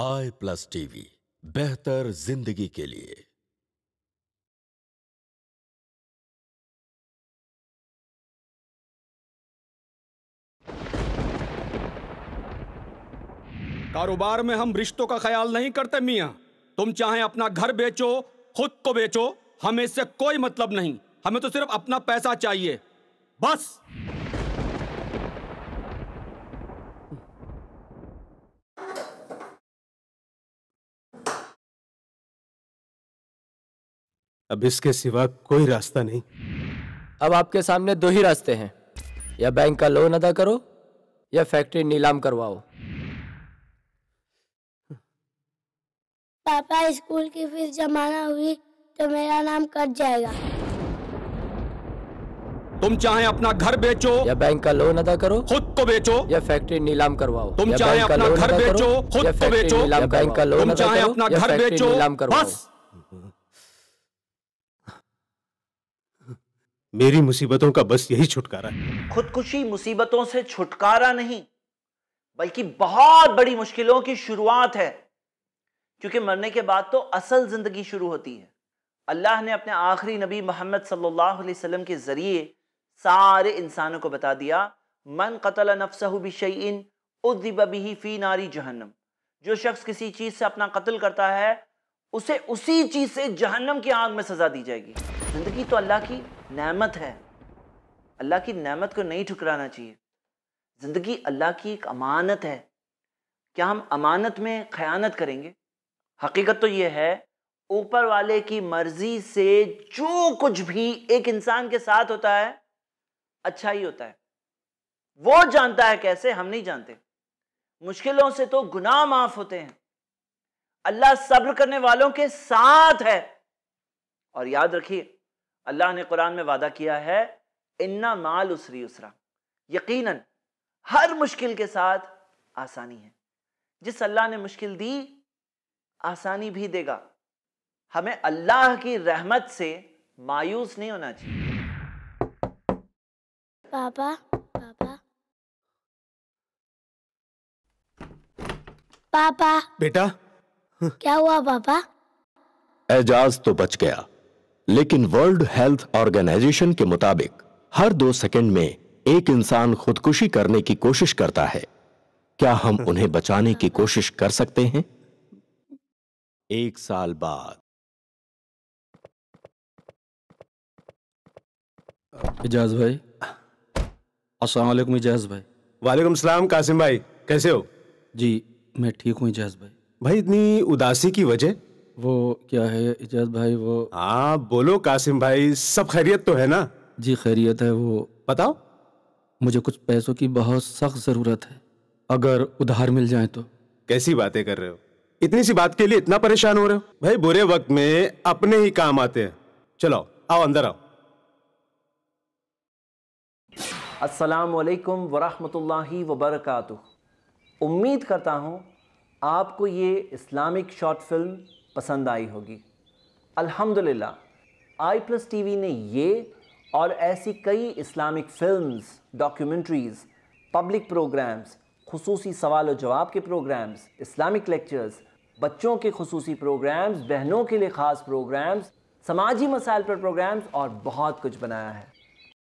आई plus TV बेहतर जिंदगी के लिए कारोबार में हम रिश्तों का ख्याल नहीं करते मियाँ तुम चाहे अपना घर बेचो खुद को बेचो हमें इससे कोई मतलब नहीं हमें तो सिर्फ अपना पैसा चाहिए बस अब इसके सिवा कोई रास्ता नहीं अब आपके सामने दो ही रास्ते हैं या बैंक का लोन अदा करो या फैक्ट्री नीलाम करवाओ पापा स्कूल की फीस जमाना हुई तो मेरा नाम कट जाएगा तुम चाहे अपना घर बेचो या बैंक का लोन अदा करो खुद को बेचो या फैक्ट्री नीलाम करवाओ तुम चाहे अपना घर बेचो खुद को बेचो बैंक का लोन चाहे अपना घर बेचो नीलाम करवाओ मेरी मुसीबतों का बस यही छुटकारा है खुदकुशी मुसीबतों से छुटकारा नहीं बल्कि बहुत बड़ी मुश्किलों की शुरुआत है क्योंकि मरने के बाद तो असल जिंदगी शुरू होती है अल्लाह ने अपने आखिरी नबी मोहम्मद सल्लल्लाहु अलैहि वसल्लम के ज़रिए सारे इंसानों को बता दिया मन कतल नफसबिशन उदिबी फ़ी नारी जहन्नम जो शख्स किसी चीज़ से अपना कत्ल करता है उसे उसी चीज़ से जहन्नम की आग में सज़ा दी जाएगी ज़िंदगी तो अल्लाह की नेमत है अल्लाह की नेमत को नहीं ठुकराना चाहिए ज़िंदगी अल्लाह की एक अमानत है क्या हम अमानत में खयानत करेंगे हकीकत तो ये है ऊपर वाले की मर्जी से जो कुछ भी एक इंसान के साथ होता है अच्छा ही होता है वो जानता है कैसे हम नहीं जानते मुश्किलों से तो गुनाह माफ होते हैं अल्लाह सब्र करने वालों के साथ है और याद रखिए अल्लाह ने कुरान में वादा किया है इन्ना माल उसरी उसरा यकीनन हर मुश्किल के साथ आसानी है जिस अल्लाह ने मुश्किल दी आसानी भी देगा हमें अल्लाह की रहमत से मायूस नहीं होना चाहिए पापा पापा पापा बेटा क्या हुआ पापा एजाज तो बच गया लेकिन वर्ल्ड हेल्थ ऑर्गेनाइजेशन के मुताबिक हर दो सेकंड में एक इंसान खुदकुशी करने की कोशिश करता है क्या हम उन्हें बचाने की कोशिश कर सकते हैं एक साल बाद इजाज भाई असलम इजाज भाई वालेकुम सलाम कासिम भाई कैसे हो जी मैं ठीक हूँ इजाज भाई भाई इतनी उदासी की वजह वो क्या है इजाज भाई वो हाँ बोलो कासिम भाई सब खैरियत तो है ना जी खैरियत है वो बताओ मुझे कुछ पैसों की बहुत सख्त ज़रूरत है अगर उधार मिल जाए तो कैसी बातें कर रहे हो इतनी सी बात के लिए इतना परेशान हो रहे हो भाई बुरे वक्त में अपने ही काम आते हैं चलो आओ अंदर आओ अस्सलाम वालेकुम वरहमतुल्लाहि वबरकातुह उम्मीद करता हूँ आपको ये इस्लामिक शॉर्ट फिल्म पसंद आई होगी अल्हम्दुलिल्लाह आई प्लस टी ने ये और ऐसी कई Islamic films documentaries public programs खसूसी सवाल और जवाब के प्रोग्राम्स इस्लामिक लेक्चर्स बच्चों के खसूसी प्रोग्राम्स बहनों के लिए ख़ास प्रोग्राम्स समाजी मसाइल पर प्रोग्राम्स और बहुत कुछ बनाया है